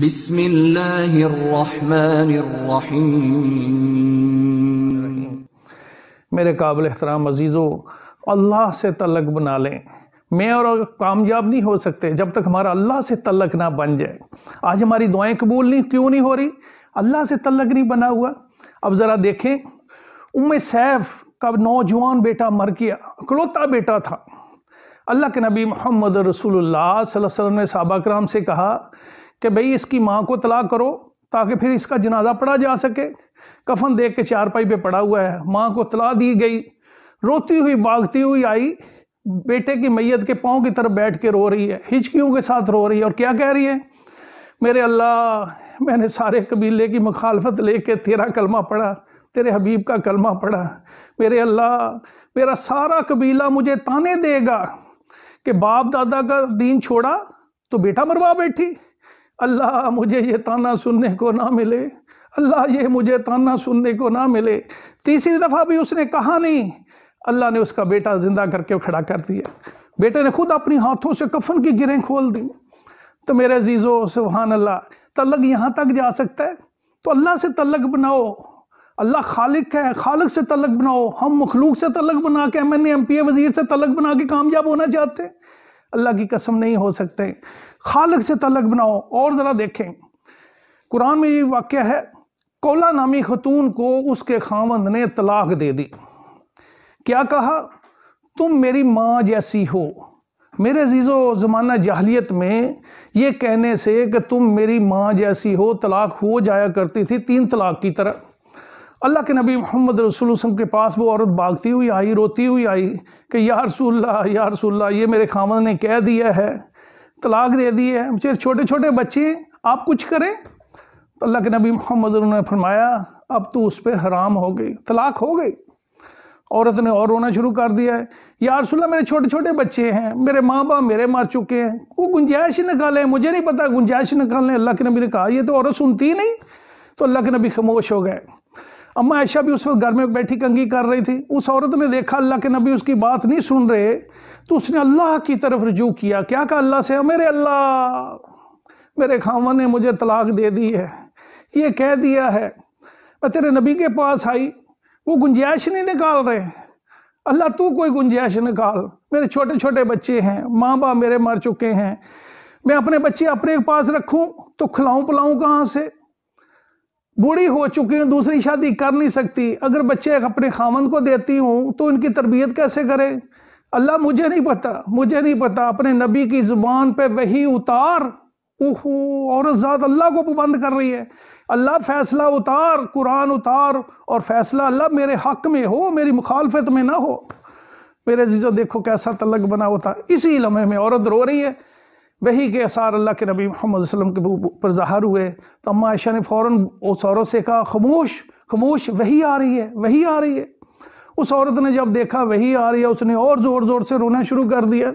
बिस्मिल्लाहिर्रहमानिर्रहीम मेरे काबिल एहतराम अजीज़ों अल्लाह से तलक बना लें मैं और कामयाब नहीं हो सकते जब तक हमारा अल्लाह से तलक ना बन जाए आज हमारी दुआएं कबूल नहीं क्यों नहीं हो रही अल्लाह से तलक नहीं बना हुआ अब ज़रा देखें उम सैफ का नौजवान बेटा मर गया अकलौता बेटा था अल्लाह के नबी मोहम्मद रसूलुल्लाह सल्लल्लाहु अलैहि वसल्लम ने साहबा कराम से कहा कि भाई इसकी माँ को तलाक करो ताकि फिर इसका जनाजा पढ़ा जा सके कफन देख के चारपाई पे पड़ा हुआ है माँ को तला दी गई रोती हुई भागती हुई आई बेटे की मैयत के पाँव की तरफ बैठ के रो रही है हिचकियों के साथ रो रही है और क्या कह रही है मेरे अल्लाह मैंने सारे कबीले की मुखालफत लेके तेरा कलमा पढ़ा तेरे हबीब का कलमा पढ़ा मेरे अल्लाह मेरा सारा कबीला मुझे ताने देगा कि बाप दादा का दीन छोड़ा तो बेटा मरवा बैठी अल्लाह मुझे ये ताना सुनने को ना मिले अल्लाह ये मुझे ताना सुनने को ना मिले तीसरी दफ़ा भी उसने कहा नहीं अल्लाह ने उसका बेटा ज़िंदा करके खड़ा कर दिया बेटे ने खुद अपनी हाथों से कफन की गिरें खोल दी तो मेरे जीज़ो सुबहान अल्लाह तलग यहाँ तक जा सकता है तो अल्लाह से तलग बनाओ अल्लाह खालिक है खालिक से तलग बनाओ हम मखलूक से तलग बना के M N M P A वज़ीर से तलग बना के कामयाब होना चाहते हैं अल्लाह की कसम नहीं हो सकते खालक से तलक बनाओ और ज़रा देखें कुरान में ये वाक्य है कोला नामी खतून को उसके खामंद ने तलाक दे दी क्या कहा तुम मेरी माँ जैसी हो मेरे अजीज़ो ज़माना जहलीत में ये कहने से कि तुम मेरी माँ जैसी हो तलाक हो जाया करती थी तीन तलाक की तरह अल्लाह के नबी मोहम्मद रसूल के पास वो औरत भागती हुई आई रोती हुई आई कि या रसूल्ला या रसूल्ला ये मेरे खामन ने कह दिया है तलाक दे दी है मुझे छोटे छोटे बच्चे आप कुछ करें तो अल्लाह के नबी मोहम्मद ने फरमाया अब तो उस पर हराम हो गई तलाक हो गई औरत ने और रोना शुरू कर दिया है या रसुल्ला मेरे छोटे छोटे बच्चे हैं मेरे माँ बाप मेरे मर चुके हैं वो गुंजाइश निकालें मुझे नहीं पता गुंजाइश निकालने अल्लाह के नबी ने कहा ये तो औरत सुनती ही नहीं तो अल्लाह के नबी खामोश हो गए अम्मा ऐशा भी उस वक्त घर में बैठी कंगी कर रही थी उस औरत ने देखा अल्लाह के नबी उसकी बात नहीं सुन रहे तो उसने अल्लाह की तरफ रजू किया क्या कहा अल्लाह से मेरे अल्लाह मेरे खामा ने मुझे तलाक दे दी है ये कह दिया है मैं तेरे नबी के पास आई वो गुंजाइश नहीं निकाल रहे अल्लाह तू कोई गुंजाइश निकाल मेरे छोटे छोटे बच्चे हैं माँ बाप मेरे मर चुके हैं मैं अपने बच्चे अपने पास रखूँ तो खिलाऊँ पिलाऊँ कहाँ से बूढ़ी हो चुकी हूँ दूसरी शादी कर नहीं सकती अगर बच्चे अपने खामन को देती हूँ तो इनकी तरबियत कैसे करें अल्लाह मुझे नहीं पता मुझे नहीं पता अपने नबी की ज़ुबान पे वही उतार ओहो और ज़ात अल्लाह को पाबंद कर रही है अल्लाह फ़ैसला उतार कुरान उतार और फ़ैसला अल्लाह मेरे हक़ में हो मेरी मुखालफत में ना हो मेरे जीजो देखो कैसा तलक बना होता इसी लम्हे में औरत रो रही है वही के आसार अल्लाह के नबी मोहम्मद वसल्लम के ऊपर ज़ाहर हुए तो अम्मा आयशा ने फ़ौर उस औरत से कहा खामोश खामोश वही आ रही है वही आ रही है उस औरत ने जब देखा वही आ रही है उसने और ज़ोर ज़ोर से रोना शुरू कर दिया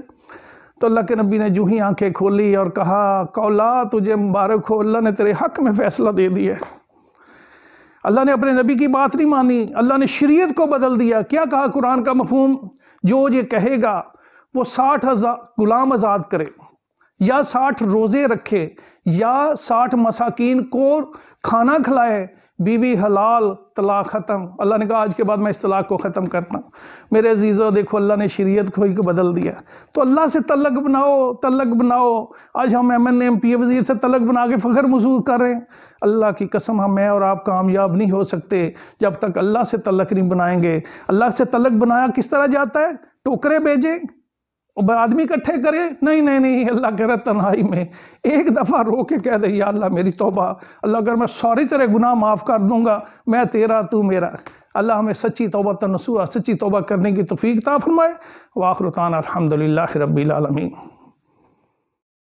तो अल्लाह के नबी ने जूँ ही आँखें खोली और कहा कौला तुझे मुबारक हो अल्लाह ने तेरे हक़ में फ़ैसला दे दिया अल्लाह ने अपने नबी की बात नहीं मानी अल्लाह ने शरीयत को बदल दिया क्या कहा कुरान का मफहम जो ये कहेगा वो साठ हज़ार गुलाम आज़ाद करे या साठ रोज़े रखे या साठ मसाकिन को खाना खिलाए बीवी हलाल तलाक ख़त्म अल्लाह ने कहा आज के बाद मैं इस तलाक को ख़त्म करता हूँ मेरे अजीज़ो देखो अल्लाह ने शरीयत को ही को बदल दिया तो अल्लाह से तलक बनाओ तलक बनाओ आज हम M N M P A वज़ीर से तलक बना के फ़ख्र मसूर कर रहे हैं अल्लाह की कसम हम मैं और आप कामयाब नहीं हो सकते जब तक अल्लाह से तलक नहीं बनाएंगे अल्लाह से तलक बनाया किस तरह जाता है टोकरे भेजें आदमी इकट्ठे करे नहीं नहीं नहीं अल्लाह कह रहा तनाई में एक दफ़ा रो के कह दे या अल्लाह मेरी तोबा अल्लाह अगर मैं सारी तेरे गुनाह माफ़ कर दूंगा मैं तेरा तू मेरा अल्लाह हमें सच्ची तोबा तनसुआ सच्ची तोबा करने की तोफ़ीकता फरमाए वाखरुतान अलहमदिल्ला रबीआलमीन